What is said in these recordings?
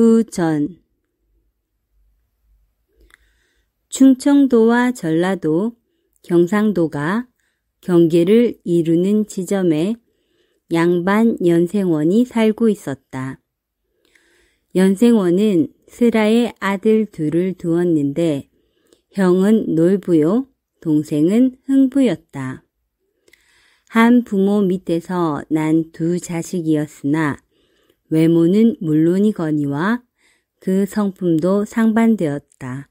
부전 충청도와 전라도, 경상도가 경계를 이루는 지점에 양반 연생원이 살고 있었다. 연생원은 슬라의 아들 둘을 두었는데 형은 놀부요, 동생은 흥부였다. 한 부모 밑에서 난 두 자식이었으나 외모는 물론이거니와 그 성품도 상반되었다.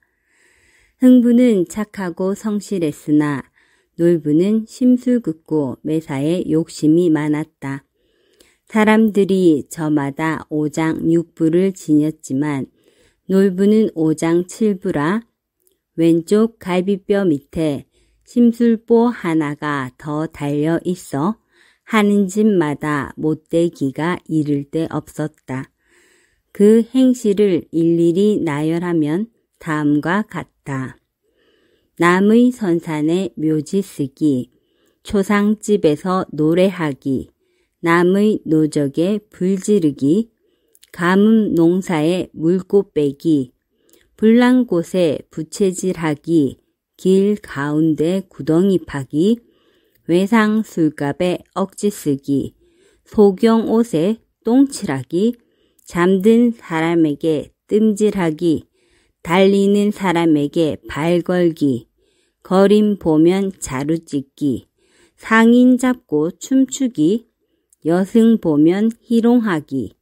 흥부는 착하고 성실했으나 놀부는 심술궂고 매사에 욕심이 많았다. 사람들이 저마다 오장육부를 지녔지만 놀부는 오장칠부라 왼쪽 갈비뼈 밑에 심술보 하나가 더 달려 있어 하는 집마다 못되기가 이를 데 없었다. 그 행실을 일일이 나열하면 다음과 같다. 남의 선산에 묘지 쓰기, 초상집에서 노래하기, 남의 노적에 불지르기, 가뭄 농사에 물고 빼기, 불난 곳에 부채질하기, 길 가운데 구덩이 파기, 외상 술값에 억지 쓰기, 소경 옷에 똥칠하기, 잠든 사람에게 뜸질하기, 달리는 사람에게 발 걸기, 거림 보면 자루 찢기, 상인 잡고 춤추기, 여승 보면 희롱하기,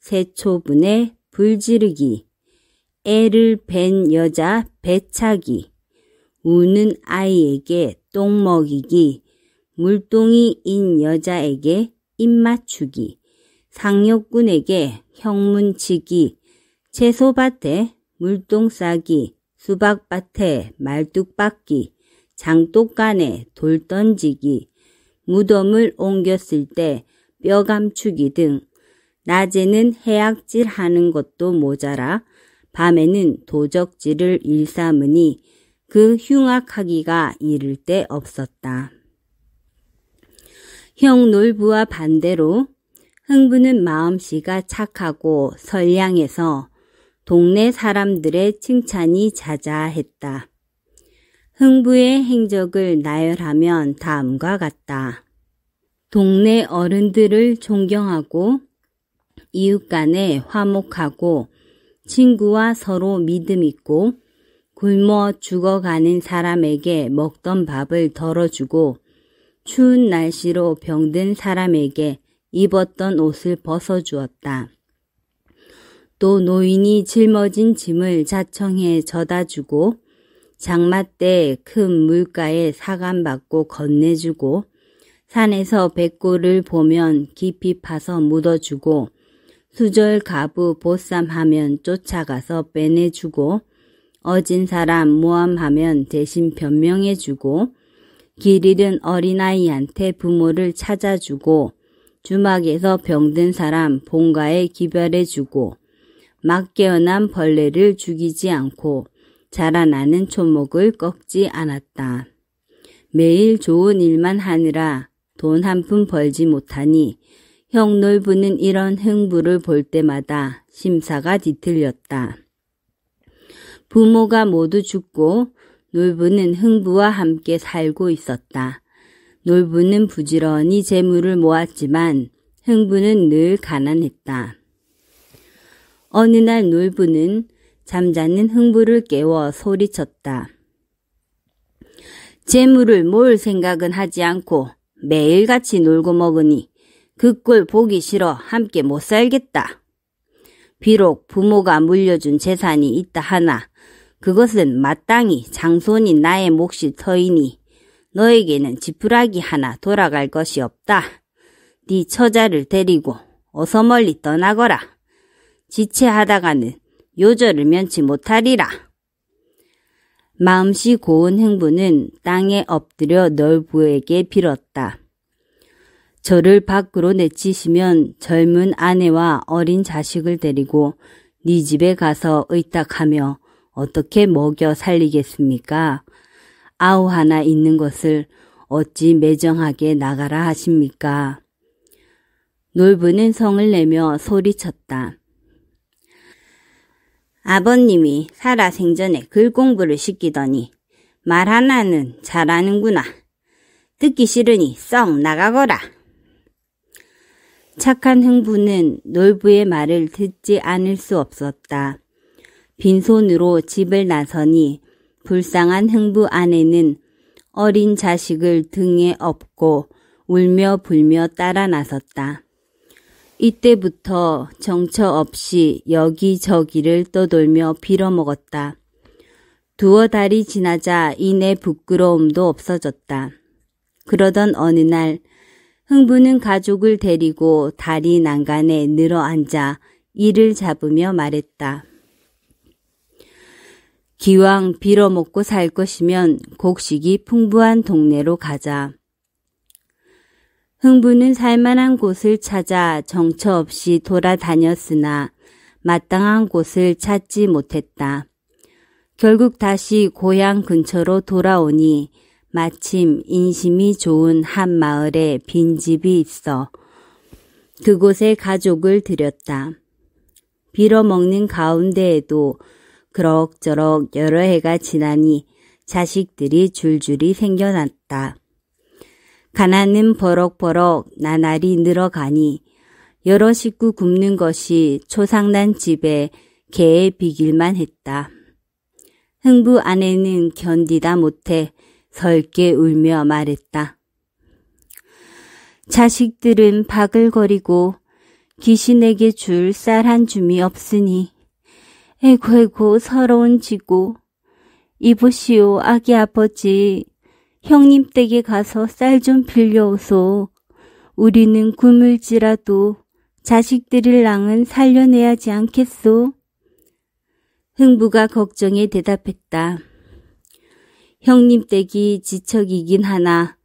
세초분에 불지르기, 애를 벤 여자 배차기, 우는 아이에게 똥 먹이기, 물동이인 여자에게 입맞추기, 상여꾼에게 형문치기, 채소밭에 물동 싸기, 수박밭에 말뚝박기, 장독간에 돌 던지기, 무덤을 옮겼을 때뼈 감추기 등 낮에는 해악질 하는 것도 모자라 밤에는 도적질을 일삼으니 그 흉악하기가 이를 데 없었다. 형 놀부와 반대로 흥부는 마음씨가 착하고 선량해서 동네 사람들의 칭찬이 자자했다. 흥부의 행적을 나열하면 다음과 같다. 동네 어른들을 존경하고 이웃 간에 화목하고 친구와 서로 믿음 있고 굶어 죽어가는 사람에게 먹던 밥을 덜어주고 추운 날씨로 병든 사람에게 입었던 옷을 벗어주었다. 또 노인이 짊어진 짐을 자청해 져다주고 장마때 큰 물가에 사감받고 건네주고 산에서 백골을 보면 깊이 파서 묻어주고 수절 가부 보쌈하면 쫓아가서 빼내주고 어진 사람 모함하면 대신 변명해주고 길 잃은 어린아이한테 부모를 찾아주고 주막에서 병든 사람 본가에 기별해주고 막 깨어난 벌레를 죽이지 않고 자라나는 초목을 꺾지 않았다. 매일 좋은 일만 하느라 돈 한 푼 벌지 못하니 형 놀부는 이런 흥부를 볼 때마다 심사가 뒤틀렸다. 부모가 모두 죽고 놀부는 흥부와 함께 살고 있었다. 놀부는 부지런히 재물을 모았지만 흥부는 늘 가난했다. 어느 날 놀부는 잠자는 흥부를 깨워 소리쳤다. 재물을 모을 생각은 하지 않고 매일같이 놀고 먹으니 그 꼴 보기 싫어 함께 못 살겠다. 비록 부모가 물려준 재산이 있다 하나 그것은 마땅히 장손인 나의 몫이 터이니 너에게는 지푸라기 하나 돌아갈 것이 없다. 네 처자를 데리고 어서 멀리 떠나거라. 지체하다가는 요절을 면치 못하리라. 마음씨 고운 흥부는 땅에 엎드려 널부에게 빌었다. 저를 밖으로 내치시면 젊은 아내와 어린 자식을 데리고 네 집에 가서 의탁하며 어떻게 먹여 살리겠습니까? 아우 하나 있는 것을 어찌 매정하게 나가라 하십니까? 놀부는 성을 내며 소리쳤다. 아버님이 살아생전에 글 공부를 시키더니 말 하나는 잘하는구나. 듣기 싫으니 썩 나가거라. 착한 흥부는 놀부의 말을 듣지 않을 수 없었다. 빈손으로 집을 나서니 불쌍한 흥부 아내는 어린 자식을 등에 업고 울며 불며 따라 나섰다. 이때부터 정처 없이 여기저기를 떠돌며 빌어먹었다. 두어 달이 지나자 이내 부끄러움도 없어졌다. 그러던 어느 날 흥부는 가족을 데리고 다리 난간에 늘어앉아 이를 잡으며 말했다. 기왕 빌어먹고 살 것이면 곡식이 풍부한 동네로 가자. 흥부는 살만한 곳을 찾아 정처 없이 돌아다녔으나 마땅한 곳을 찾지 못했다. 결국 다시 고향 근처로 돌아오니 마침 인심이 좋은 한 마을에 빈집이 있어 그곳에 가족을 들였다. 빌어먹는 가운데에도 그럭저럭 여러 해가 지나니 자식들이 줄줄이 생겨났다. 가난은 버럭버럭 나날이 늘어가니 여러 식구 굶는 것이 초상난 집에 개에 비길만 했다. 흥부 아내는 견디다 못해 설게 울며 말했다. 자식들은 박을 거리고 귀신에게 줄 쌀 한 줌이 없으니 에고 에고 서러운 지구. 이보시오 아기 아버지. 형님 댁에 가서 쌀 좀 빌려오소. 우리는 구물지라도 자식들을 낭은 살려내야지 않겠소? 흥부가 걱정에 대답했다. 형님 댁이 지척이긴 하나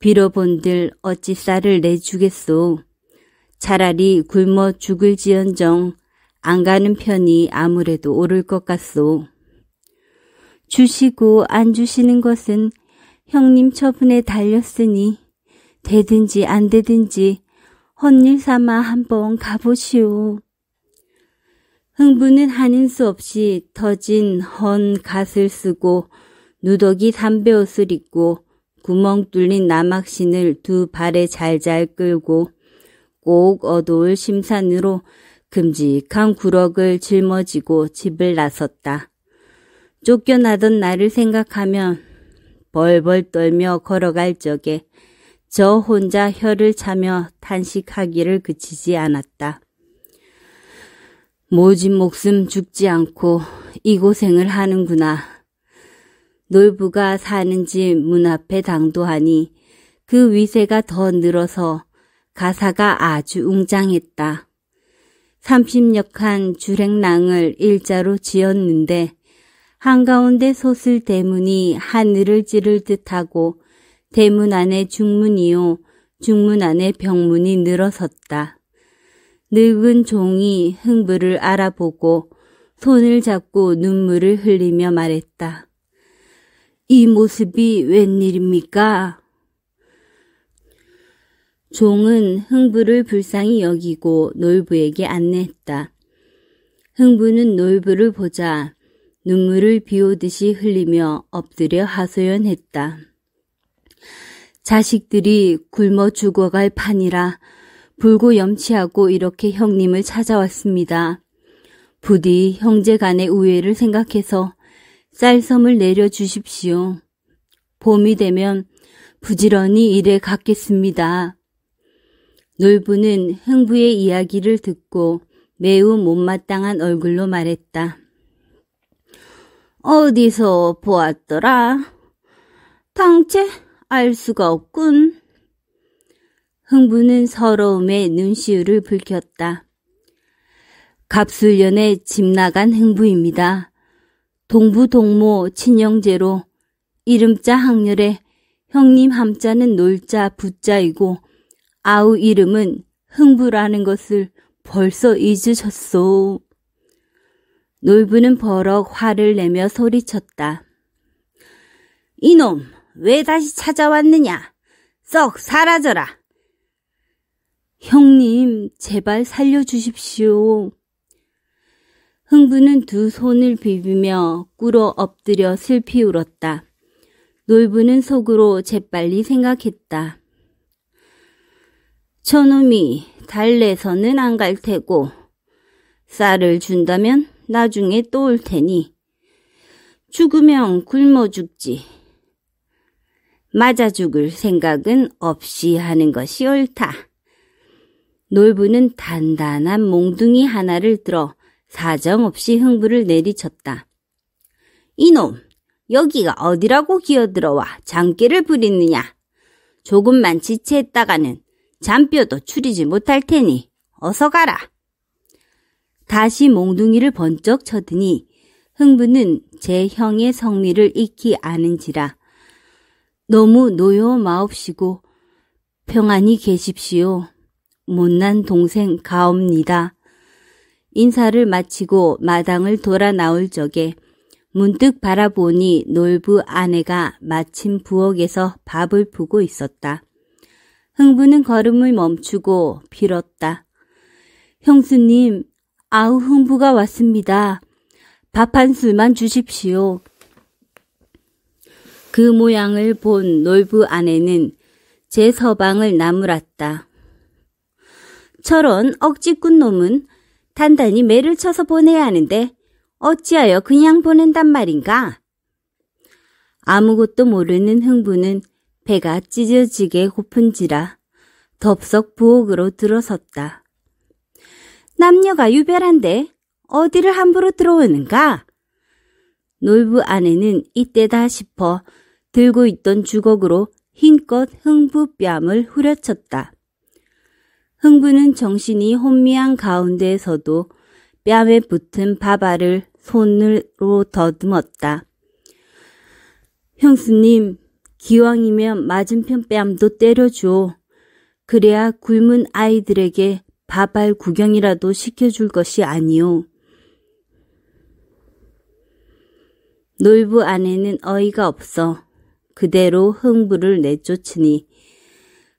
빌어본들 어찌 쌀을 내주겠소. 차라리 굶어 죽을지언정 안 가는 편이 아무래도 오를 것 같소. 주시고 안 주시는 것은 형님 처분에 달렸으니 되든지 안 되든지 헌일 삼아 한번 가보시오. 흥부는 하는 수 없이 터진 헌 갓을 쓰고 누더기 삼배옷을 입고 구멍 뚫린 남막신을두 발에 잘잘 끌고 꼭 어두울 심산으로 금직한 구럭을 짊어지고 집을 나섰다. 쫓겨나던 나를 생각하면 벌벌 떨며 걸어갈 적에 저 혼자 혀를 차며 탄식하기를 그치지 않았다. 모진 목숨 죽지 않고 이 고생을 하는구나. 놀부가 사는 집 문 앞에 당도하니 그 위세가 더 늘어서 가사가 아주 웅장했다. 3 0역한주랭낭을 일자로 지었는데 한가운데 솟을 대문이 하늘을 찌를 듯하고 대문 안에 중문이요 중문 안에 병문이 늘어섰다. 늙은 종이 흥부를 알아보고 손을 잡고 눈물을 흘리며 말했다. 이 모습이 웬일입니까? 종은 흥부를 불쌍히 여기고 놀부에게 안내했다. 흥부는 놀부를 보자 눈물을 비오듯이 흘리며 엎드려 하소연했다. 자식들이 굶어 죽어갈 판이라 불고 염치하고 이렇게 형님을 찾아왔습니다. 부디 형제 간의 우애를 생각해서 쌀섬을 내려주십시오. 봄이 되면 부지런히 일에 갖겠습니다. 놀부는 흥부의 이야기를 듣고 매우 못마땅한 얼굴로 말했다. 어디서 보았더라? 당체 알 수가 없군. 흥부는 서러움에 눈시울을 붉혔다. 갑술년에 집 나간 흥부입니다. 동부동모 친형제로 이름자 항렬에 형님 함자는 놀자 부자이고 아우 이름은 흥부라는 것을 벌써 잊으셨소. 놀부는 버럭 화를 내며 소리쳤다. 이놈, 왜 다시 찾아왔느냐? 썩 사라져라. 형님, 제발 살려주십시오. 흥부는 두 손을 비비며 꿇어 엎드려 슬피 울었다. 놀부는 속으로 재빨리 생각했다. 저놈이 달래서는 안 갈 테고 쌀을 준다면 나중에 또 올 테니 죽으면 굶어 죽지. 맞아 죽을 생각은 없이 하는 것이 옳다. 놀부는 단단한 몽둥이 하나를 들어 사정없이 흥부를 내리쳤다. 이놈, 여기가 어디라고 기어들어와 장기를 부리느냐. 조금만 지체했다가는 잔뼈도 추리지 못할 테니 어서 가라. 다시 몽둥이를 번쩍 쳐드니 흥부는 제 형의 성미를 익히 아는지라 너무 노여 마옵시고 평안히 계십시오. 못난 동생 가옵니다. 인사를 마치고 마당을 돌아 나올 적에 문득 바라보니 놀부 아내가 마침 부엌에서 밥을 푸고 있었다. 흥부는 걸음을 멈추고 빌었다. 형수님, 아우 흥부가 왔습니다. 밥 한 술만 주십시오. 그 모양을 본 놀부 아내는 제 서방을 나무랐다. 철원 억지꾼 놈은 단단히 매를 쳐서 보내야 하는데 어찌하여 그냥 보낸단 말인가? 아무것도 모르는 흥부는 배가 찢어지게 고픈지라 덥석 부엌으로 들어섰다. 남녀가 유별한데 어디를 함부로 들어오는가? 놀부 아내는 이때다 싶어 들고 있던 주걱으로 힘껏 흥부 뺨을 후려쳤다. 흥부는 정신이 혼미한 가운데에서도 뺨에 붙은 바바를 손으로 더듬었다. 형수님, 기왕이면 맞은편 뺨도 때려줘. 그래야 굶은 아이들에게 밥알 구경이라도 시켜줄 것이 아니오. 놀부 안에는 어이가 없어 그대로 흥부를 내쫓으니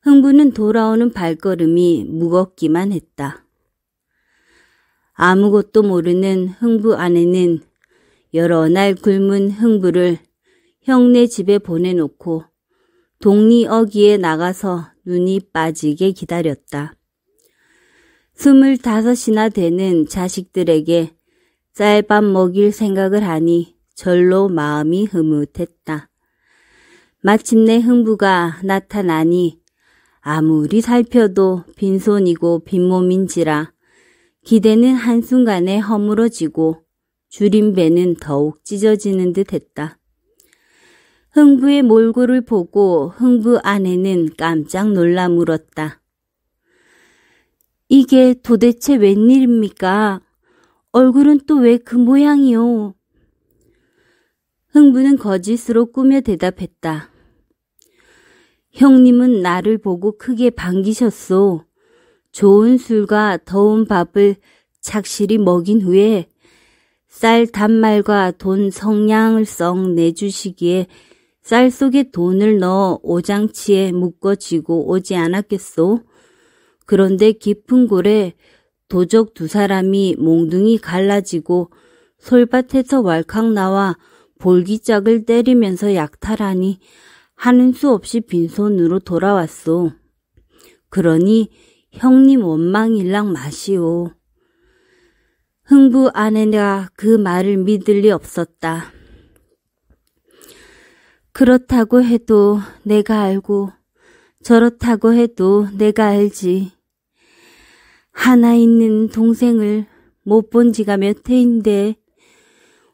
흥부는 돌아오는 발걸음이 무겁기만 했다. 아무것도 모르는 흥부 안에는 여러 날 굶은 흥부를 형네 집에 보내놓고 동리 어귀에 나가서 눈이 빠지게 기다렸다. 스물다섯이나 되는 자식들에게 쌀밥 먹일 생각을 하니 절로 마음이 흐뭇했다. 마침내 흥부가 나타나니 아무리 살펴도 빈손이고 빈몸인지라 기대는 한순간에 허물어지고 줄임배는 더욱 찢어지는 듯 했다. 흥부의 몰골을 보고 흥부 아내는 깜짝 놀라 물었다. 이게 도대체 웬일입니까? 얼굴은 또 왜 그 모양이요? 흥부는 거짓으로 꾸며 대답했다. 형님은 나를 보고 크게 반기셨소. 좋은 술과 더운 밥을 착실히 먹인 후에 쌀 단말과 돈 성냥을 썩 내주시기에 쌀 속에 돈을 넣어 오장치에 묶어쥐고 오지 않았겠소? 그런데 깊은 골에 도적 두 사람이 몽둥이 갈라지고 솔밭에서 왈칵 나와 볼기짝을 때리면서 약탈하니 하는 수 없이 빈손으로 돌아왔소. 그러니 형님 원망일랑 마시오. 흥부 아내가 그 말을 믿을 리 없었다. 그렇다고 해도 내가 알고 저렇다고 해도 내가 알지. 하나 있는 동생을 못 본 지가 몇 해인데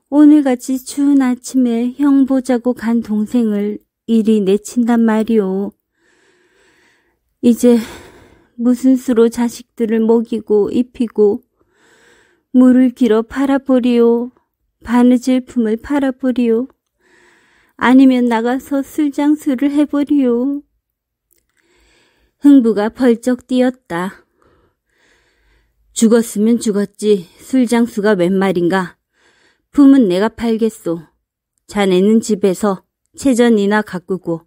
오늘같이 추운 아침에 형 보자고 간 동생을 이리 내친단 말이오. 이제 무슨 수로 자식들을 먹이고 입히고 물을 길어 팔아보리오. 바느질 품을 팔아보리오. 아니면 나가서 술장수를 해보리요. 흥부가 펄쩍 뛰었다. 죽었으면 죽었지 술장수가 웬 말인가. 품은 내가 팔겠소. 자네는 집에서 체전이나 가꾸고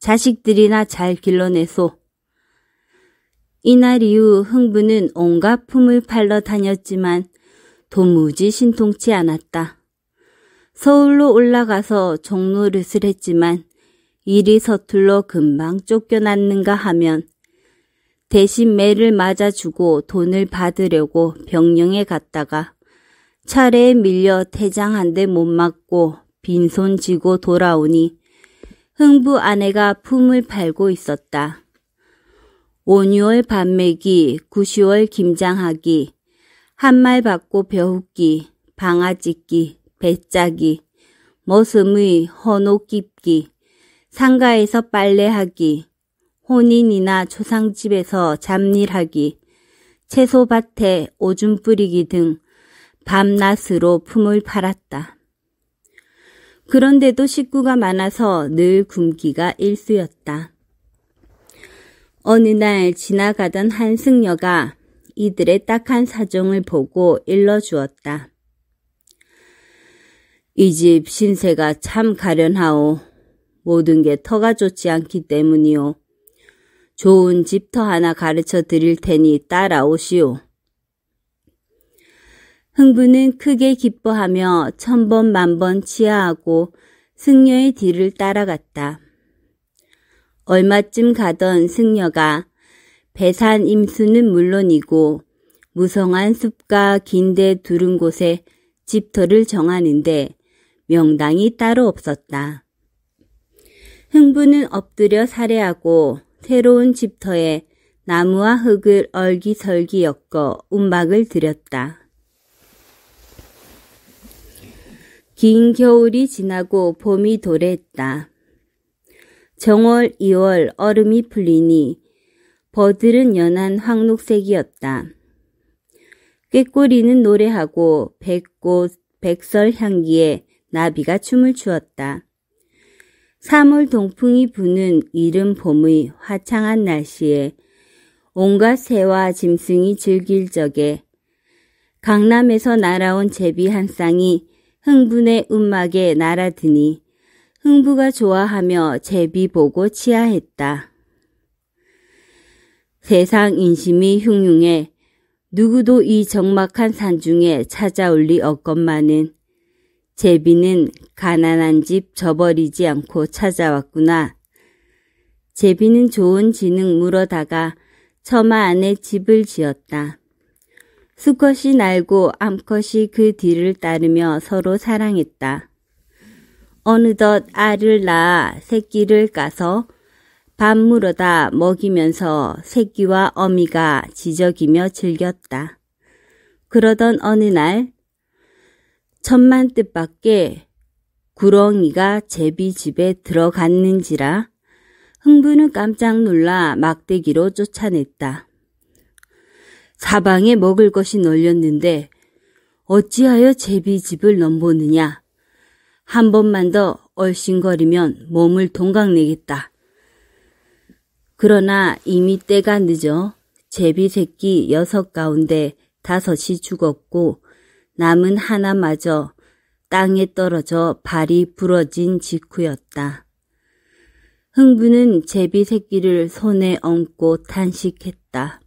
자식들이나 잘 길러내소. 이날 이후 흥부는 온갖 품을 팔러 다녔지만 도무지 신통치 않았다. 서울로 올라가서 종로릇을 했지만 일이 서툴러 금방 쫓겨났는가 하면 대신 매를 맞아주고 돈을 받으려고 병영에 갔다가 차례에 밀려 태장 한데 못 맞고 빈손 지고 돌아오니 흥부 아내가 품을 팔고 있었다. 5,6월 밤매기, 9,10월 김장하기, 한말 받고 벼우기, 방아찢기, 배짜기, 머슴의 헌옷 깊기, 상가에서 빨래하기, 혼인이나 조상집에서 잡일하기, 채소밭에 오줌 뿌리기 등 밤낮으로 품을 팔았다. 그런데도 식구가 많아서 늘 굶기가 일쑤였다. 어느 날 지나가던 한승녀가 이들의 딱한 사정을 보고 일러주었다. 이집 신세가 참 가련하오. 모든 게 터가 좋지 않기 때문이오. 좋은 집터 하나 가르쳐 드릴 테니 따라오시오. 흥부는 크게 기뻐하며 천번 만번 치아하고 승려의 뒤를 따라갔다. 얼마쯤 가던 승려가 배산 임수는 물론이고 무성한 숲과 긴데 두른 곳에 집터를 정하는데 명당이 따로 없었다. 흥부는 엎드려 살해하고 새로운 집터에 나무와 흙을 얼기설기 엮어 움박을 들였다. 긴 겨울이 지나고 봄이 도래했다. 정월, 2월 얼음이 풀리니 버들은 연한 황록색이었다. 꾀꼬리는 노래하고 백꽃, 백설 향기에 나비가 춤을 추었다. 사물 동풍이 부는 이른 봄의 화창한 날씨에 온갖 새와 짐승이 즐길 적에 강남에서 날아온 제비 한 쌍이 흥분의 음악에 날아드니 흥부가 좋아하며 제비 보고 치아했다. 세상 인심이 흉흉해 누구도 이 적막한 산중에 찾아올 리 없건만은 제비는 가난한 집 저버리지 않고 찾아왔구나. 제비는 좋은 지능 물어다가 처마 안에 집을 지었다. 수컷이 날고 암컷이 그 뒤를 따르며 서로 사랑했다. 어느덧 알을 낳아 새끼를 까서 밥 물어다 먹이면서 새끼와 어미가 지저귀며 즐겼다. 그러던 어느 날 천만 뜻밖에 구렁이가 제비 집에 들어갔는지라 흥부는 깜짝 놀라 막대기로 쫓아냈다. 사방에 먹을 것이 널렸는데 어찌하여 제비 집을 넘보느냐. 한 번만 더 얼씬거리면 몸을 동강내겠다. 그러나 이미 때가 늦어 제비 새끼 여섯 가운데 다섯이 죽었고 남은 하나마저 땅에 떨어져 발이 부러진 직후였다. 흥부는 제비 새끼를 손에 얹고 탄식했다.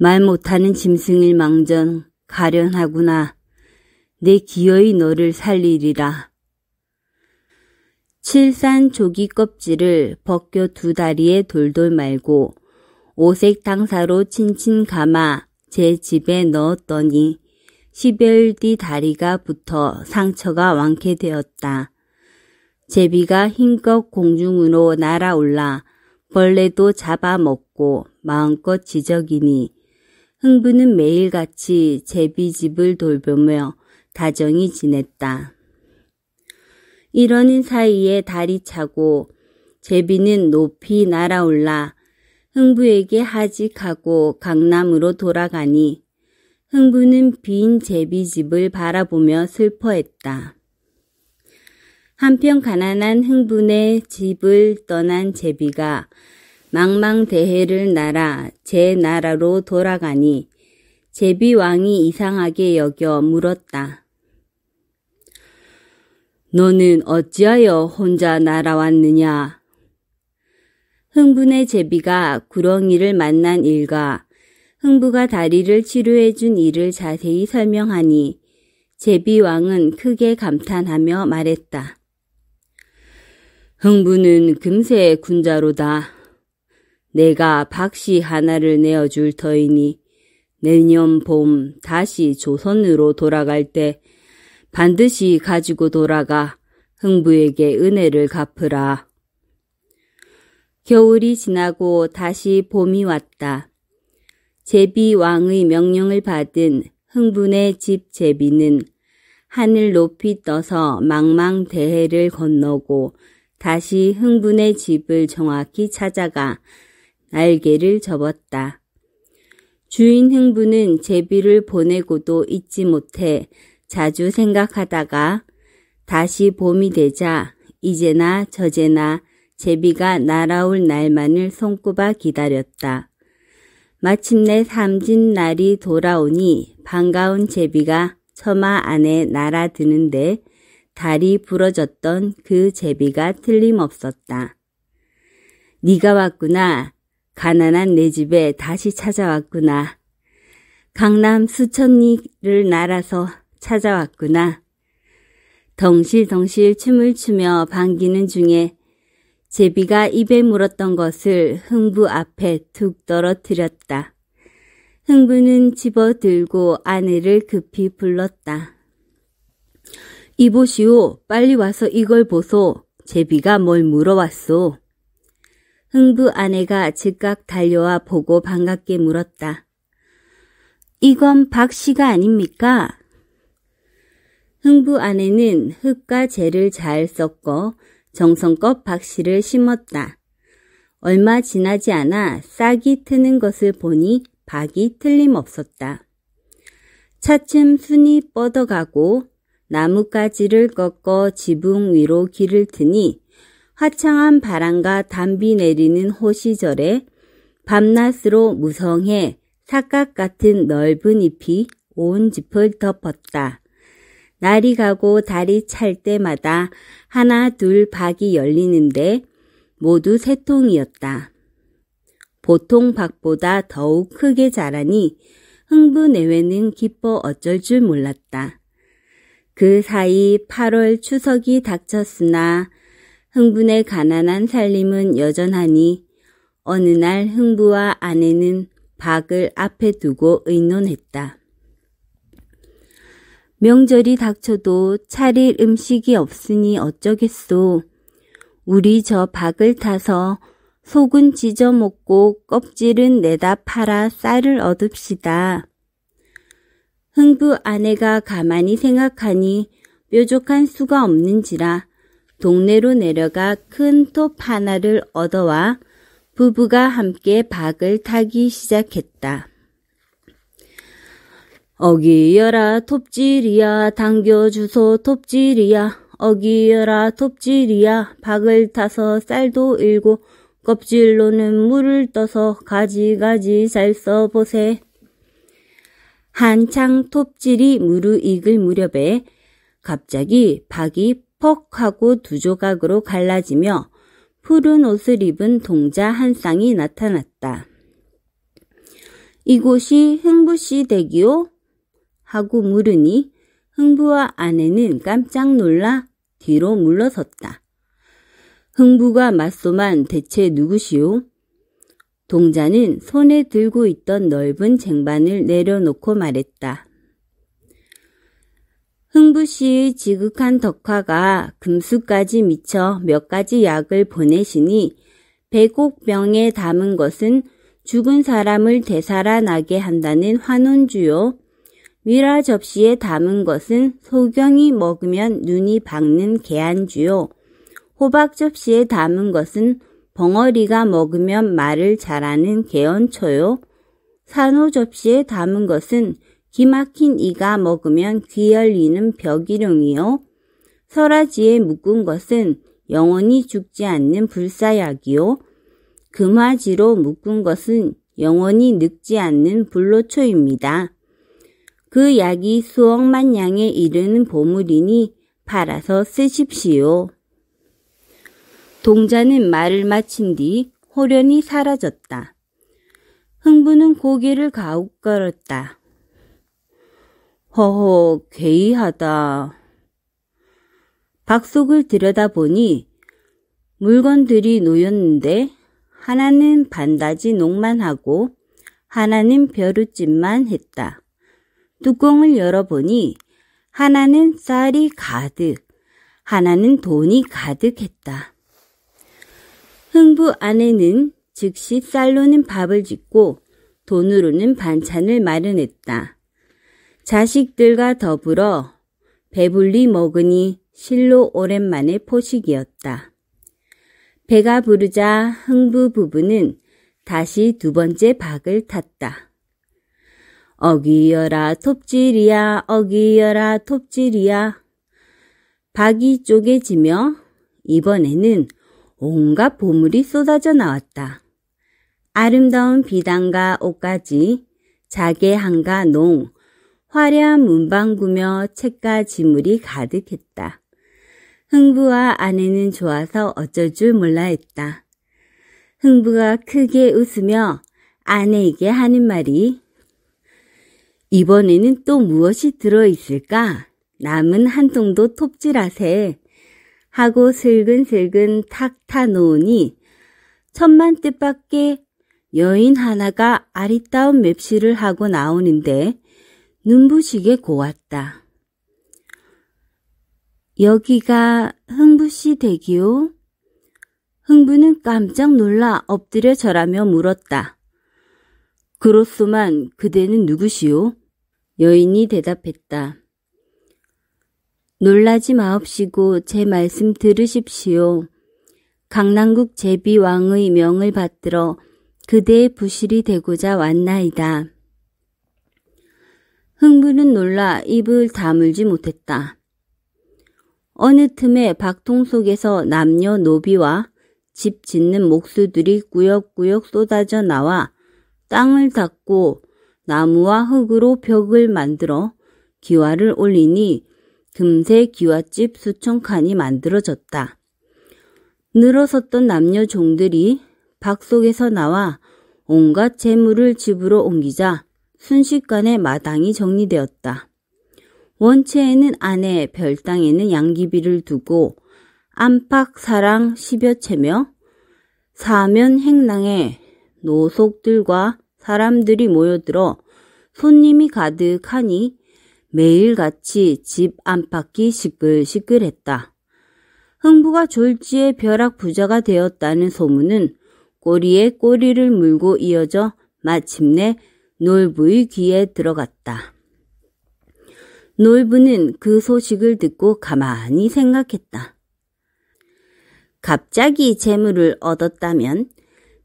말 못하는 짐승일 망정 가련하구나. 내 기어이 너를 살리리라. 칠산 조기 껍질을 벗겨 두 다리에 돌돌 말고 오색 당사로 친친 감아 제 집에 넣었더니 시벨디 다리가 붙어 상처가 완쾌되었다. 제비가 힘껏 공중으로 날아올라 벌레도 잡아먹고 마음껏 지적이니 흥부는 매일같이 제비집을 돌보며 다정히 지냈다. 이러는 사이에 다리 차고 제비는 높이 날아올라 흥부에게 하직하고 강남으로 돌아가니 흥부는 빈 제비집을 바라보며 슬퍼했다. 한편 가난한 흥분의 집을 떠난 제비가 망망대해를 날아 제 나라로 돌아가니 제비 왕이 이상하게 여겨 물었다. 너는 어찌하여 혼자 날아왔느냐? 흥분의 제비가 구렁이를 만난 일과 흥부가 다리를 치료해 준 일을 자세히 설명하니 제비 왕은 크게 감탄하며 말했다. 흥부는 금세 군자로다. 내가 박씨 하나를 내어줄 터이니 내년 봄 다시 조선으로 돌아갈 때 반드시 가지고 돌아가 흥부에게 은혜를 갚으라. 겨울이 지나고 다시 봄이 왔다. 제비 왕의 명령을 받은 흥분의 집 제비는 하늘 높이 떠서 망망대해를 건너고 다시 흥분의 집을 정확히 찾아가 날개를 접었다. 주인 흥분은 제비를 보내고도 잊지 못해 자주 생각하다가 다시 봄이 되자 이제나 저제나 제비가 날아올 날만을 손꼽아 기다렸다. 마침내 삼진 날이 돌아오니 반가운 제비가 처마 안에 날아드는데 달이 부러졌던 그 제비가 틀림없었다. 네가 왔구나. 가난한 내 집에 다시 찾아왔구나. 강남 수천리를 날아서 찾아왔구나. 덩실덩실 춤을 추며 반기는 중에 제비가 입에 물었던 것을 흥부 앞에 툭 떨어뜨렸다. 흥부는 집어들고 아내를 급히 불렀다. 이보시오, 빨리 와서 이걸 보소. 제비가 뭘 물어왔소. 흥부 아내가 즉각 달려와 보고 반갑게 물었다. 이건 박 씨가 아닙니까? 흥부 아내는 흙과 재를 잘 섞어 정성껏 박씨를 심었다. 얼마 지나지 않아 싹이 트는 것을 보니 박이 틀림없었다. 차츰 순이 뻗어가고 나뭇가지를 꺾어 지붕 위로 길을 트니 화창한 바람과 담비 내리는 호시절에 밤낮으로 무성해 사각 같은 넓은 잎이 온 집을 덮었다. 날이 가고 달이 찰 때마다 하나 둘 박이 열리는데 모두 세 통이었다. 보통 박보다 더욱 크게 자라니 흥부 내외는 기뻐 어쩔 줄 몰랐다. 그 사이 8월 추석이 닥쳤으나 흥분의 가난한 살림은 여전하니 어느 날 흥부와 아내는 박을 앞에 두고 의논했다. 명절이 닥쳐도 차릴 음식이 없으니 어쩌겠소. 우리 저 박을 타서 속은 지져 먹고 껍질은 내다 팔아 쌀을 얻읍시다. 흥부 아내가 가만히 생각하니 뾰족한 수가 없는지라 동네로 내려가 큰 톱 하나를 얻어와 부부가 함께 박을 타기 시작했다. 어기여라 톱질이야 당겨주소 톱질이야 어기여라 톱질이야 박을 타서 쌀도 일고 껍질로는 물을 떠서 가지가지 잘 써보세. 한창 톱질이 무르익을 무렵에 갑자기 박이 퍽 하고 두 조각으로 갈라지며 푸른 옷을 입은 동자 한 쌍이 나타났다. 이곳이 흥부시 대이요 하고 물으니 흥부와 아내는 깜짝 놀라 뒤로 물러섰다. 흥부가 맞소만 대체 누구시오? 동자는 손에 들고 있던 넓은 쟁반을 내려놓고 말했다. 흥부 씨의 지극한 덕화가 금수까지 미쳐 몇 가지 약을 보내시니 백옥병에 담은 것은 죽은 사람을 되살아나게 한다는 환원주요. 미라 접시에 담은 것은 소경이 먹으면 눈이 박는 개안주요. 호박 접시에 담은 것은 벙어리가 먹으면 말을 잘하는 개연초요. 산호 접시에 담은 것은 기막힌 이가 먹으면 귀 열리는 벽이룡이요. 설아지에 묶은 것은 영원히 죽지 않는 불사약이요. 금화지로 묶은 것은 영원히 늙지 않는 불로초입니다. 그 약이 수억만 양에 이르는 보물이니 팔아서 쓰십시오. 동자는 말을 마친 뒤 호련히 사라졌다. 흥부는 고개를 가웃거렸다. 허허, 괴이하다. 박속을 들여다보니 물건들이 놓였는데 하나는 반다지 농만 하고 하나는 벼루집만 했다. 뚜껑을 열어보니 하나는 쌀이 가득, 하나는 돈이 가득했다. 흥부 아내는 즉시 쌀로는 밥을 짓고 돈으로는 반찬을 마련했다. 자식들과 더불어 배불리 먹으니 실로 오랜만에 포식이었다. 배가 부르자 흥부 부부는 다시 두 번째 박을 탔다. 어기여라 톱질이야 어기여라 톱질이야 박이 쪼개지며 이번에는 온갖 보물이 쏟아져 나왔다. 아름다운 비단과 옷까지 자개 한가 농 화려한 문방구며 책과 지물이 가득했다. 흥부와 아내는 좋아서 어쩔 줄 몰라 했다. 흥부가 크게 웃으며 아내에게 하는 말이 이번에는 또 무엇이 들어있을까? 남은 한 통도 톱질하세. 하고 슬근슬근 탁 타놓으니 천만 뜻밖에 여인 하나가 아리따운 맵시를 하고 나오는데 눈부시게 고왔다. 여기가 흥부씨 대기요 흥부는 깜짝 놀라 엎드려 절하며 물었다. 그로소만 그대는 누구시오? 여인이 대답했다. 놀라지 마옵시고 제 말씀 들으십시오. 강남국 제비왕의 명을 받들어 그대의 부실이 되고자 왔나이다. 흥부는 놀라 입을 다물지 못했다. 어느 틈에 박통 속에서 남녀 노비와 집 짓는 목수들이 꾸역꾸역 쏟아져 나와 땅을 닦고 나무와 흙으로 벽을 만들어 기와를 올리니 금세 기와집 수천 칸이 만들어졌다. 늘어섰던 남녀 종들이 박 속에서 나와 온갖 재물을 집으로 옮기자 순식간에 마당이 정리되었다. 원체에는 아내, 별당에는 양귀비를 두고 안팎 사랑 십여 채며 사면 행랑에 노속들과 사람들이 모여들어 손님이 가득하니 매일같이 집 안팎이 시끌시끌했다. 흥부가 졸지에 벼락 부자가 되었다는 소문은 꼬리에 꼬리를 물고 이어져 마침내 놀부의 귀에 들어갔다. 놀부는 그 소식을 듣고 가만히 생각했다. 갑자기 재물을 얻었다면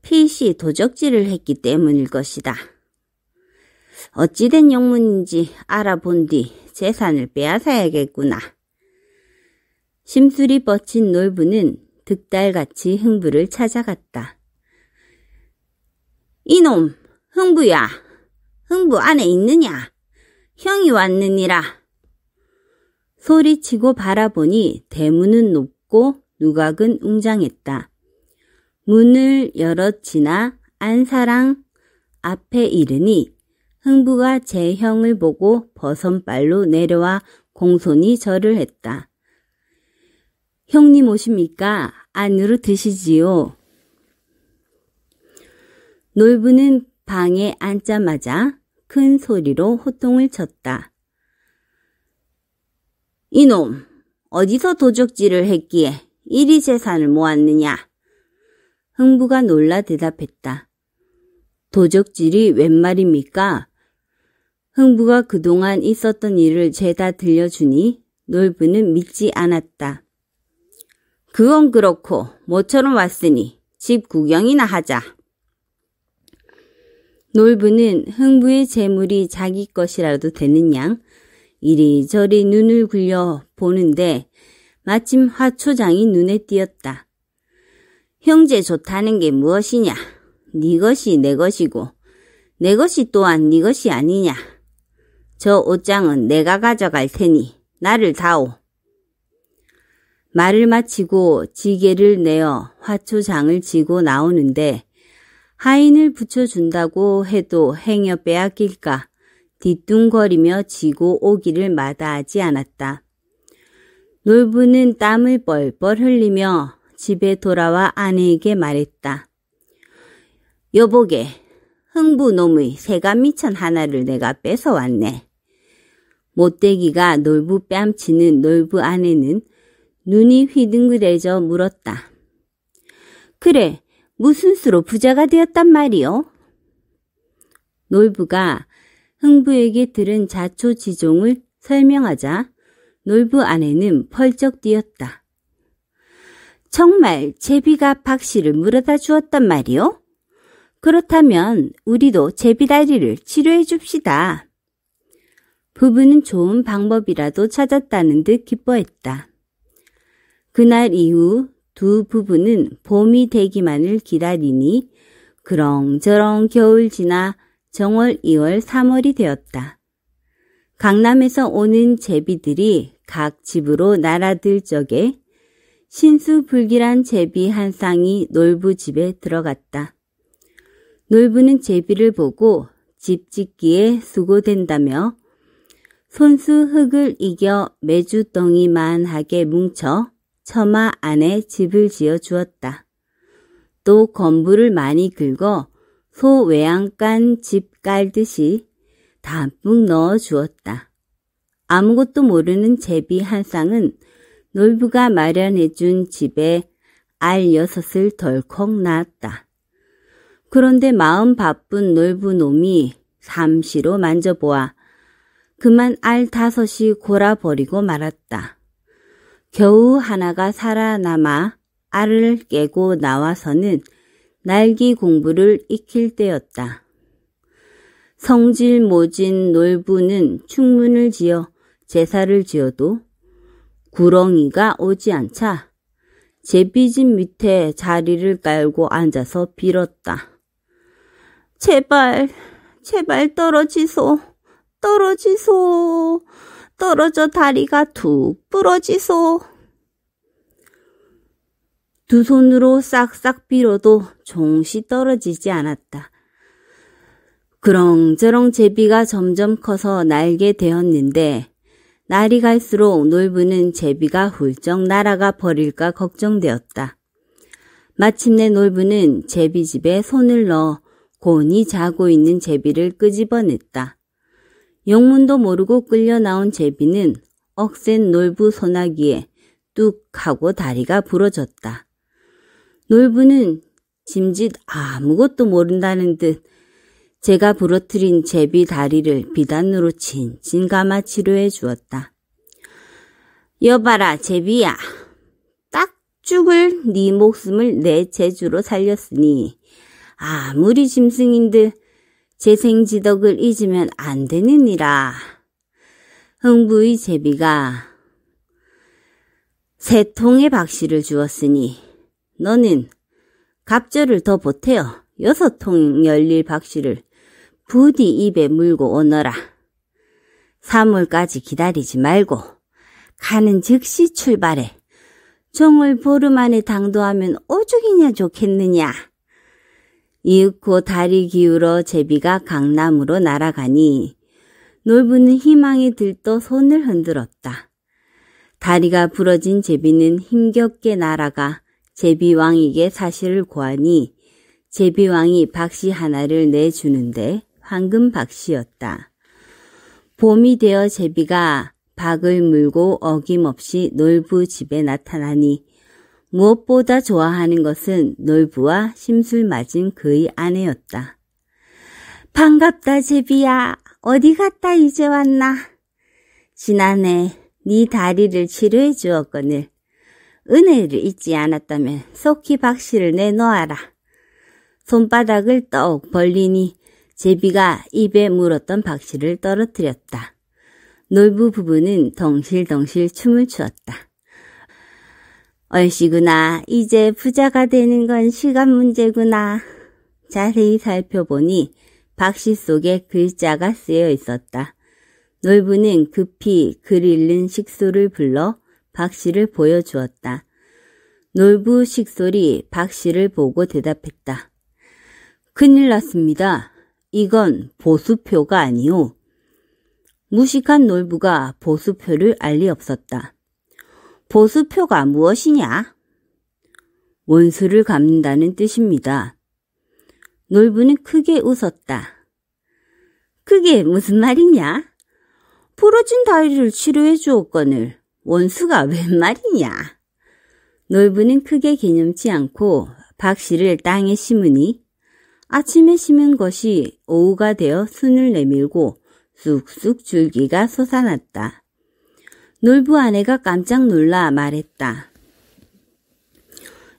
피씨 도적질을 했기 때문일 것이다. 어찌된 영문인지 알아본 뒤 재산을 빼앗아야겠구나. 심술이 뻗친 놀부는 득달같이 흥부를 찾아갔다. 이놈, 흥부야, 흥부 안에 있느냐? 형이 왔느니라. 소리치고 바라보니 대문은 높고 누각은 웅장했다. 문을 열었지나 안사랑 앞에 이르니 흥부가 제 형을 보고 버선발로 내려와 공손히 절을 했다. 형님 오십니까? 안으로 드시지요. 놀부는 방에 앉자마자 큰 소리로 호통을 쳤다. 이놈, 어디서 도적질을 했기에 이리 재산을 모았느냐? 흥부가 놀라 대답했다. 도적질이 웬 말입니까? 흥부가 그동안 있었던 일을 죄다 들려주니 놀부는 믿지 않았다. 그건 그렇고 모처럼 왔으니 집 구경이나 하자. 놀부는 흥부의 재물이 자기 것이라도 되는 양 이리저리 눈을 굴려 보는데 마침 화초장이 눈에 띄었다. 형제 좋다는 게 무엇이냐? 네 것이 내 것이고 내 것이 또한 네 것이 아니냐? 저 옷장은 내가 가져갈 테니 나를 다오. 말을 마치고 지게를 내어 화초장을 지고 나오는데 하인을 붙여준다고 해도 행여 빼앗길까 뒤뚱거리며 지고 오기를 마다하지 않았다. 놀부는 땀을 뻘뻘 흘리며 집에 돌아와 아내에게 말했다. 여보게, 흥부놈의 새가 미천 하나를 내가 뺏어왔네. 못되기가 놀부 뺨치는 놀부 아내는 눈이 휘둥그레져 물었다. 그래, 무슨 수로 부자가 되었단 말이오? 놀부가 흥부에게 들은 자초지종을 설명하자 놀부 아내는 펄쩍 뛰었다. 정말 제비가 박씨를 물어다 주었단 말이오? 그렇다면 우리도 제비다리를 치료해 줍시다. 부부는 좋은 방법이라도 찾았다는 듯 기뻐했다. 그날 이후 두 부부는 봄이 되기만을 기다리니 그렁저렁 겨울 지나 정월, 2월, 3월이 되었다. 강남에서 오는 제비들이 각 집으로 날아들 적에 신수불길한 제비 한 쌍이 놀부 집에 들어갔다. 놀부는 제비를 보고 집 짓기에 수고된다며 손수 흙을 이겨 메주덩이만하게 뭉쳐 처마 안에 집을 지어 주었다. 또 건부를 많이 긁어 소 외양간 집 깔듯이 담뿍 넣어 주었다. 아무것도 모르는 제비 한 쌍은 놀부가 마련해준 집에 알 여섯을 덜컥 낳았다. 그런데 마음 바쁜 놀부 놈이 삼시로 만져보아 그만 알 다섯이 골아버리고 말았다. 겨우 하나가 살아남아 알을 깨고 나와서는 날기 공부를 익힐 때였다. 성질 모진 놀부는 충문을 지어 제사를 지어도 구렁이가 오지 않자 제비집 밑에 자리를 깔고 앉아서 빌었다. 제발, 제발 떨어지소, 떨어지소, 떨어져 다리가 툭 부러지소. 두 손으로 싹싹 빌어도 종시 떨어지지 않았다. 그렁저렁 제비가 점점 커서 날게 되었는데 날이 갈수록 놀부는 제비가 훌쩍 날아가 버릴까 걱정되었다. 마침내 놀부는 제비 집에 손을 넣어 곤히 자고 있는 제비를 끄집어냈다. 용문도 모르고 끌려 나온 제비는 억센 놀부 소나기에 뚝 하고 다리가 부러졌다. 놀부는 짐짓 아무것도 모른다는 듯 제가 부러뜨린 제비 다리를 비단으로 친 진감아 치료해 주었다. 여봐라 제비야. 딱 죽을 네 목숨을 내 재주로 살렸으니 아무리 짐승인들 재생지덕을 잊으면 안 되느니라. 흥부의 제비가 세 통의 박씨를 주었으니 너는 갑절을 더 보태어 여섯 통 열릴 박씨를 부디 입에 물고 오너라. 사물까지 기다리지 말고 가는 즉시 출발해. 종을 보름 안에 당도하면 오죽이냐 좋겠느냐. 이윽고 다리 기울어 제비가 강남으로 날아가니 놀부는 희망이 들떠 손을 흔들었다. 다리가 부러진 제비는 힘겹게 날아가 제비왕에게 사실을 고하니 제비왕이 박씨 하나를 내주는데 황금 박씨였다. 봄이 되어 제비가 박을 물고 어김없이 놀부 집에 나타나니 무엇보다 좋아하는 것은 놀부와 심술 맞은 그의 아내였다. 반갑다 제비야. 어디 갔다 이제 왔나? 지난해 네 다리를 치료해 주었거늘 은혜를 잊지 않았다면 속히 박씨를 내놓아라. 손바닥을 떡 벌리니 제비가 입에 물었던 박씨를 떨어뜨렸다. 놀부 부부는 덩실덩실 춤을 추었다. 얼씨구나. 이제 부자가 되는 건 시간 문제구나. 자세히 살펴보니 박씨 속에 글자가 쓰여 있었다. 놀부는 급히 글 읽는 식소를 불러 박씨를 보여주었다. 놀부 식솔이 박씨를 보고 대답했다. 큰일 났습니다. 이건 보수표가 아니오. 무식한 놀부가 보수표를 알 리 없었다. 보수표가 무엇이냐? 원수를 갚는다는 뜻입니다. 놀부는 크게 웃었다. 그게 무슨 말이냐? 부러진 다리를 치료해 주었거늘 원수가 웬 말이냐? 놀부는 크게 개념치 않고 박 씨를 땅에 심으니 아침에 심은 것이 오후가 되어 순을 내밀고 쑥쑥 줄기가 솟아났다. 놀부 아내가 깜짝 놀라 말했다.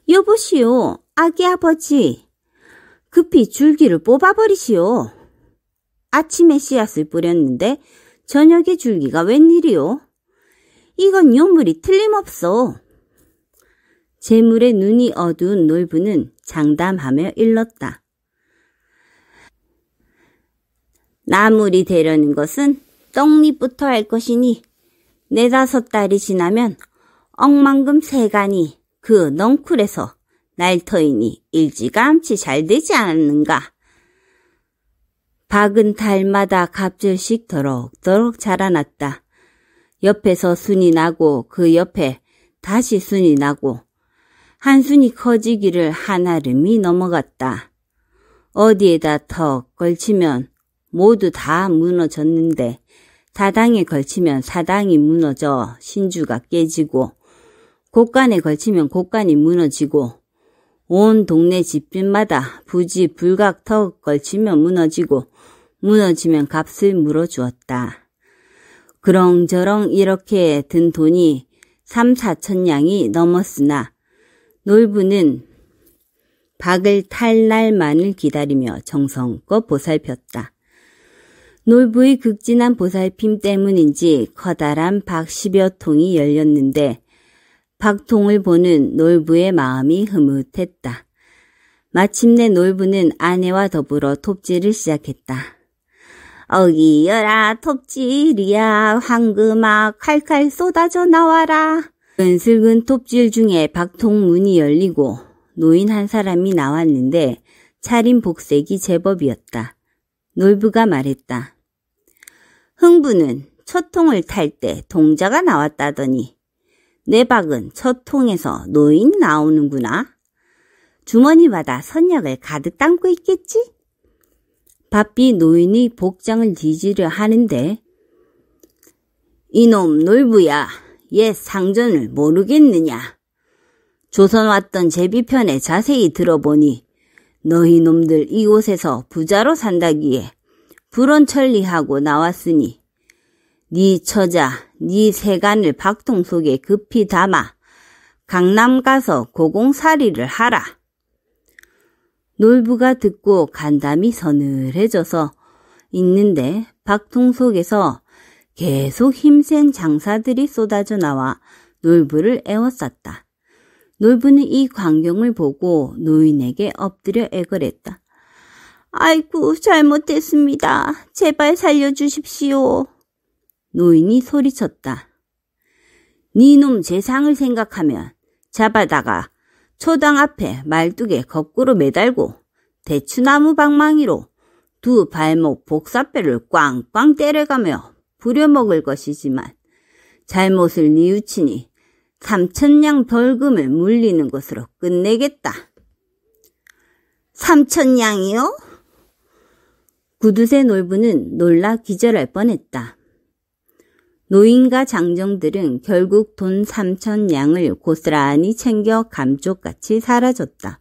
여보시오, 아기 아버지. 급히 줄기를 뽑아버리시오. 아침에 씨앗을 뿌렸는데 저녁에 줄기가 웬일이오? 이건 요물이 틀림없어. 재물에 눈이 어두운 놀부는 장담하며 일렀다. 나물이 되려는 것은 떡잎부터 할 것이니 네다섯 달이 지나면 억만금 세간이 그 넝쿨에서 날터이니 일찌감치 잘 되지 않는가. 박은 달마다 갑질씩 더럭더럭 자라났다. 옆에서 순이 나고 그 옆에 다시 순이 나고 한 순이 커지기를 한아름이 넘어갔다. 어디에다 턱 걸치면 모두 다 무너졌는데 사당에 걸치면 사당이 무너져 신주가 깨지고 곳간에 걸치면 곳간이 무너지고 온 동네 집집마다 부지 불각 턱 걸치면 무너지고 무너지면 값을 물어주었다. 그렁저렁 이렇게 든 돈이 3, 4천 양이 넘었으나 놀부는 박을 탈 날만을 기다리며 정성껏 보살폈다. 놀부의 극진한 보살핌 때문인지 커다란 박십여 통이 열렸는데 박통을 보는 놀부의 마음이 흐뭇했다. 마침내 놀부는 아내와 더불어 톱질을 시작했다. 어기여라 톱질이야 황금아 칼칼 쏟아져 나와라. 은슬근 톱질 중에 박통 문이 열리고 노인 한 사람이 나왔는데 차린 복색이 제법이었다. 놀부가 말했다. 흥부는 첫 통을 탈 때 동자가 나왔다더니 내 박은 첫 통에서 노인 나오는구나. 주머니마다 선약을 가득 담고 있겠지? 바삐 노인이 복장을 뒤지려 하는데 이놈 놀부야 옛 상전을 모르겠느냐. 조선 왔던 제비편에 자세히 들어보니 너희 놈들 이곳에서 부자로 산다기에 불언천리하고 나왔으니 네 처자, 네 세간을 박통 속에 급히 담아 강남 가서 고공살이를 하라. 놀부가 듣고 간담이 서늘해져서 있는데 박통 속에서 계속 힘센 장사들이 쏟아져 나와 놀부를 애워쌌다. 놀부는 이 광경을 보고 노인에게 엎드려 애걸했다. 아이고, 잘못했습니다. 제발 살려주십시오. 노인이 소리쳤다. 니놈 재상을 생각하면 잡아다가 초당 앞에 말뚝에 거꾸로 매달고 대추나무 방망이로 두 발목 복사뼈를 꽝꽝 때려가며 부려먹을 것이지만 잘못을 뉘우치니 삼천냥 벌금을 물리는 것으로 끝내겠다. 삼천냥이요? 구두쇠 놀부는 놀라 기절할 뻔했다. 노인과 장정들은 결국 돈 삼천냥을 고스란히 챙겨 감쪽같이 사라졌다.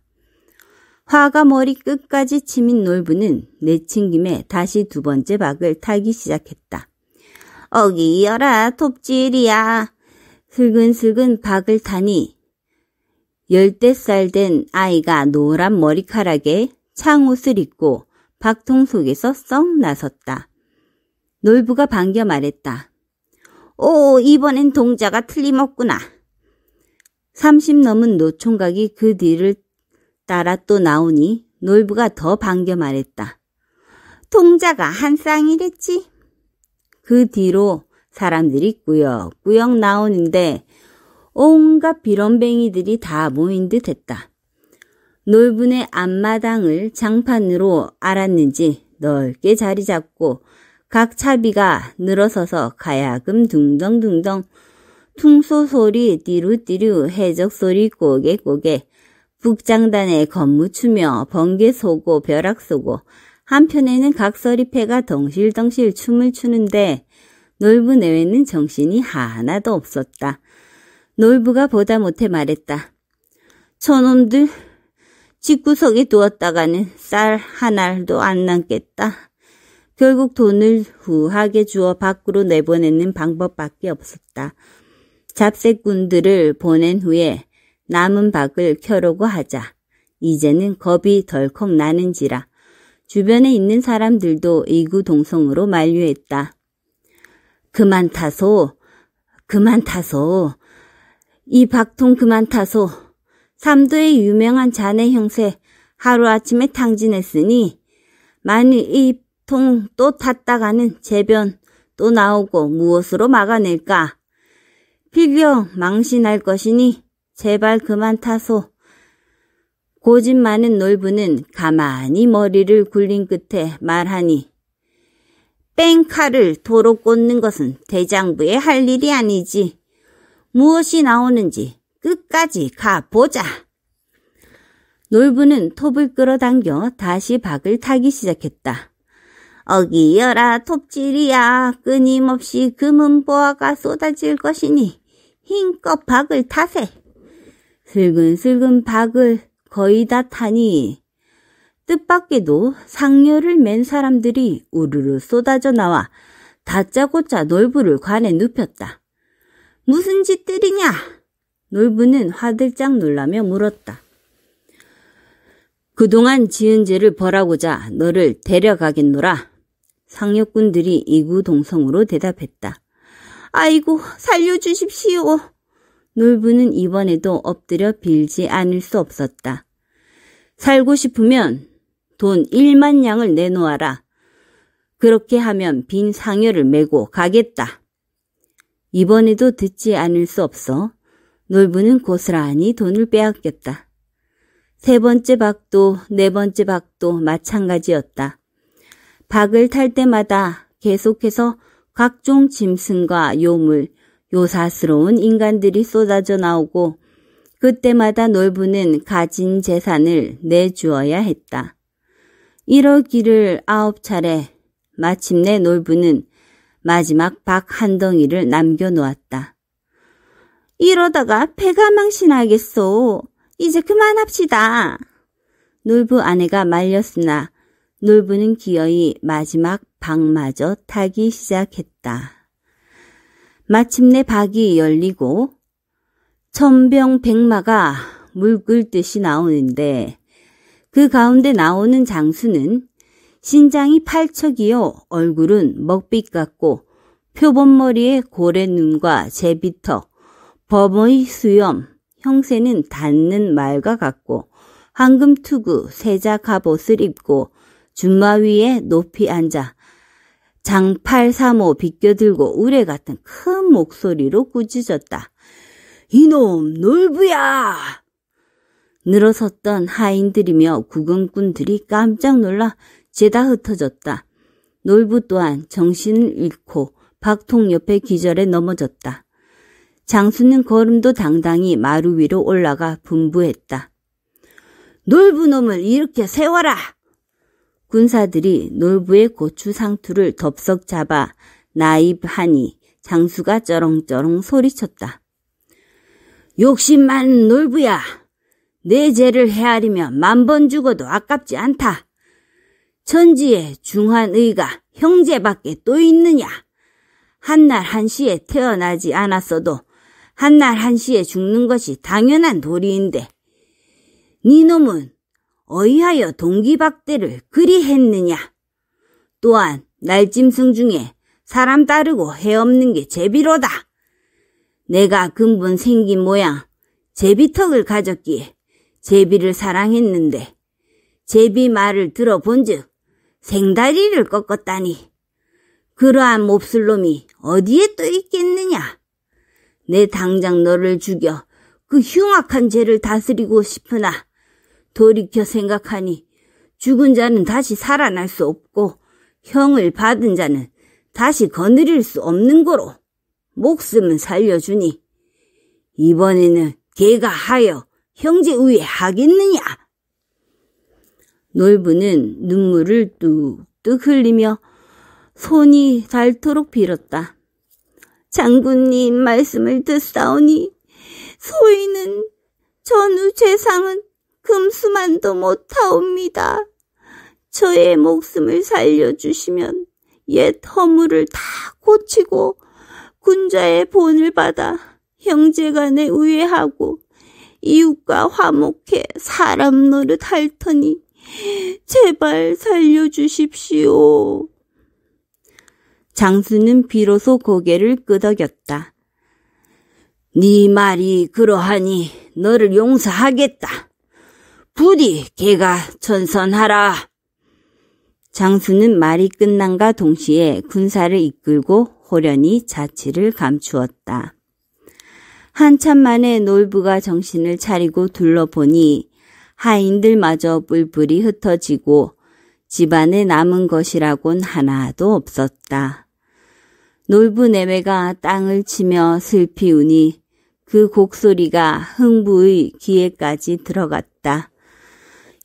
화가 머리 끝까지 치민 놀부는 내친 김에 다시 두 번째 박을 타기 시작했다. 어기여라 톱질이야. 슬근슬근 박을 타니 열댓 살된 아이가 노란 머리카락에 창옷을 입고 박통 속에서 썩 나섰다. 놀부가 반겨 말했다. 오, 이번엔 동자가 틀림없구나. 삼십 넘은 노총각이 그 뒤를 따라 또 나오니 놀부가 더 반겨 말했다. 동자가 한 쌍이랬지. 그 뒤로 사람들이 꾸역꾸역 나오는데 온갖 비런뱅이들이 다 모인 듯 했다. 놀분의 앞마당을 장판으로 알았는지 넓게 자리 잡고 각 차비가 늘어서서 가야금 둥덩둥덩 퉁소 소리 띠루띠루 해적 소리 꼬개꼬개 북장단에 건무추며 번개 쏘고 벼락 쏘고 한편에는 각설이패가 덩실덩실 춤을 추는데 놀부 내외는 정신이 하나도 없었다. 놀부가 보다 못해 말했다. 저놈들 집구석에 두었다가는 쌀 한 알도 안 남겠다. 결국 돈을 후하게 주어 밖으로 내보내는 방법밖에 없었다. 잡새꾼들을 보낸 후에 남은 박을 켜려고 하자. 이제는 겁이 덜컥 나는지라. 주변에 있는 사람들도 이구동성으로 만류했다. 그만 타소, 그만 타소. 이 박통 그만 타소. 삼도의 유명한 자네 형세 하루아침에 탕진했으니 만일 이 통 또 탔다가는 재변 또 나오고 무엇으로 막아낼까? 필경 망신할 것이니 제발 그만 타소. 고집 많은 놀부는 가만히 머리를 굴린 끝에 말하니 뺑칼을 도로 꽂는 것은 대장부의 할 일이 아니지. 무엇이 나오는지 끝까지 가보자. 놀부는 톱을 끌어당겨 다시 박을 타기 시작했다. 어기여라 톱질이야 끊임없이 금은 보화가 쏟아질 것이니 힘껏 박을 타세. 슬근슬근 박을 거의 다 타니 뜻밖에도 상녀를 맨 사람들이 우르르 쏟아져 나와 다짜고짜 놀부를 관에 눕혔다. 무슨 짓들이냐? 놀부는 화들짝 놀라며 물었다. 그동안 지은 죄를 벌하고자 너를 데려가겠노라. 상여꾼들이 이구동성으로 대답했다. 아이고, 살려주십시오. 놀부는 이번에도 엎드려 빌지 않을 수 없었다. 살고 싶으면 돈 1만 냥을 내놓아라. 그렇게 하면 빈 상여를 메고 가겠다. 이번에도 듣지 않을 수 없어 놀부는 고스란히 돈을 빼앗겼다. 세 번째 박도 네 번째 박도 마찬가지였다. 박을 탈 때마다 계속해서 각종 짐승과 요물, 요사스러운 인간들이 쏟아져 나오고 그때마다 놀부는 가진 재산을 내주어야 했다. 이러기를 아홉 차례 마침내 놀부는 마지막 박 한 덩이를 남겨놓았다. 이러다가 배가 망신하겠소. 이제 그만합시다. 놀부 아내가 말렸으나 놀부는 기어이 마지막 박마저 타기 시작했다. 마침내 박이 열리고 천병백마가 물 끓듯이 나오는데 그 가운데 나오는 장수는 신장이 팔척이요 얼굴은 먹빛 같고 표범머리에 고래 눈과 제비턱, 범의 수염, 형세는 닿는 말과 같고 황금 투구 세자 갑옷을 입고 준마 위에 높이 앉아 장팔 삼호 비껴들고 우레 같은 큰 목소리로 꾸짖었다. 이놈 놀부야! 늘어섰던 하인들이며 구금꾼들이 깜짝 놀라 죄다 흩어졌다. 놀부 또한 정신을 잃고 박통 옆에 기절에 넘어졌다. 장수는 걸음도 당당히 마루 위로 올라가 분부했다. 놀부 놈을 이렇게 세워라! 군사들이 놀부의 고추 상투를 덥석 잡아 나입하니 장수가 쩌렁쩌렁 소리쳤다. 욕심 많은 놀부야! 내 죄를 헤아리면만 번 죽어도 아깝지 않다. 천지에 중한 의가 형제밖에 또 있느냐? 한날 한시에 태어나지 않았어도 한날 한시에 죽는 것이 당연한 도리인데 니 놈은 어이하여 동기박대를 그리 했느냐? 또한 날짐승 중에 사람 따르고 해없는게 제비로다. 내가 근본 생긴 모양 제비턱을 가졌기에 제비를 사랑했는데 제비 말을 들어본즉 생다리를 꺾었다니 그러한 몹쓸놈이 어디에 또 있겠느냐? 내 당장 너를 죽여 그 흉악한 죄를 다스리고 싶으나 돌이켜 생각하니 죽은 자는 다시 살아날 수 없고 형을 받은 자는 다시 거느릴 수 없는 거로 목숨은 살려주니 이번에는 개가 하여 형제 왜 하겠느냐? 놀부는 눈물을 뚝뚝 흘리며 손이 닳도록 빌었다. 장군님 말씀을 듣사오니 소인은 전우 죄상은 금수만도 못하옵니다. 저의 목숨을 살려주시면 옛 허물을 다 고치고 군자의 본을 받아 형제간에 우애하고 이웃과 화목해 사람 노릇 할 터니 제발 살려주십시오. 장수는 비로소 고개를 끄덕였다. 네 말이 그러하니 너를 용서하겠다. 부디 개가 천선하라. 장수는 말이 끝난과 동시에 군사를 이끌고 호련히 자취를 감추었다. 한참 만에 놀부가 정신을 차리고 둘러보니 하인들마저 뿔뿔이 흩어지고 집안에 남은 것이라곤 하나도 없었다. 놀부 내외가 땅을 치며 슬피 우니 그 곡소리가 흥부의 귀에까지 들어갔다.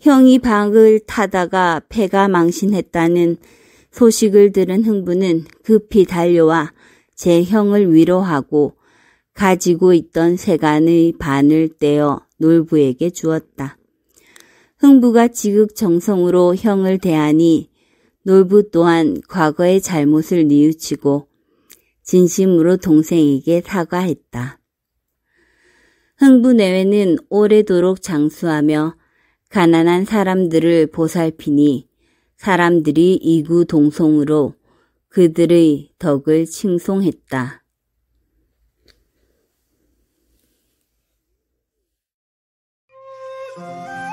형이 방을 타다가 폐가 망신했다는 소식을 들은 흥부는 급히 달려와 제 형을 위로하고 가지고 있던 세간의 반을 떼어 놀부에게 주었다. 흥부가 지극정성으로 형을 대하니 놀부 또한 과거의 잘못을 뉘우치고 진심으로 동생에게 사과했다. 흥부 내외는 오래도록 장수하며 가난한 사람들을 보살피니 사람들이 이구동성으로 그들의 덕을 칭송했다. Música